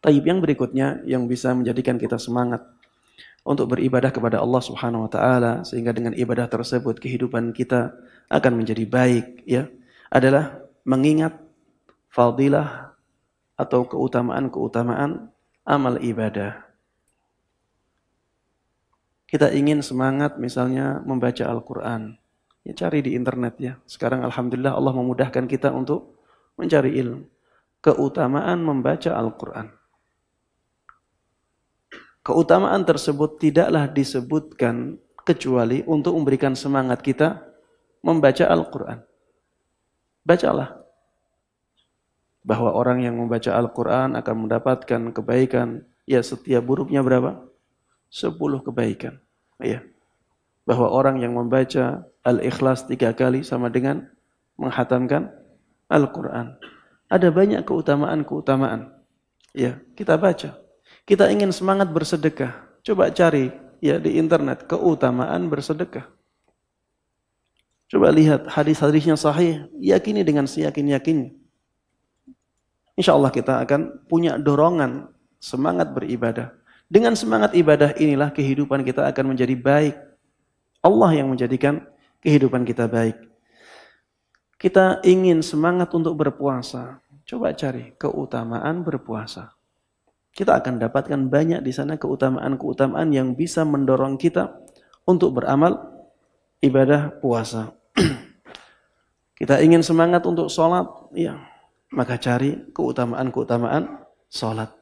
Taib yang berikutnya yang bisa menjadikan kita semangat untuk beribadah kepada Allah Subhanahu wa taala sehingga dengan ibadah tersebut kehidupan kita akan menjadi baik ya adalah mengingat fadilah atau keutamaan-keutamaan amal ibadah. Kita ingin semangat misalnya membaca Al-Qur'an. Ya cari di internet ya. Sekarang alhamdulillah Allah memudahkan kita untuk mencari ilmu. Keutamaan membaca Al-Qur'an. Keutamaan tersebut tidaklah disebutkan kecuali untuk memberikan semangat kita membaca Al-Quran. Bacalah. Bahwa orang yang membaca Al-Quran akan mendapatkan kebaikan. Ya setiap buruknya berapa? Sepuluh kebaikan. Ya. Bahwa orang yang membaca Al-Ikhlas tiga kali sama dengan menghatamkan Al-Quran. Ada banyak keutamaan-keutamaan. Ya, kita baca. Kita ingin semangat bersedekah. Coba cari ya di internet keutamaan bersedekah. Coba lihat hadis-hadisnya sahih, yakini dengan seyakin yakin. Insya Allah kita akan punya dorongan semangat beribadah. Dengan semangat ibadah inilah kehidupan kita akan menjadi baik. Allah yang menjadikan kehidupan kita baik. Kita ingin semangat untuk berpuasa. Coba cari keutamaan berpuasa kita akan dapatkan banyak di sana keutamaan-keutamaan yang bisa mendorong kita untuk beramal ibadah puasa. kita ingin semangat untuk sholat, ya, maka cari keutamaan-keutamaan sholat.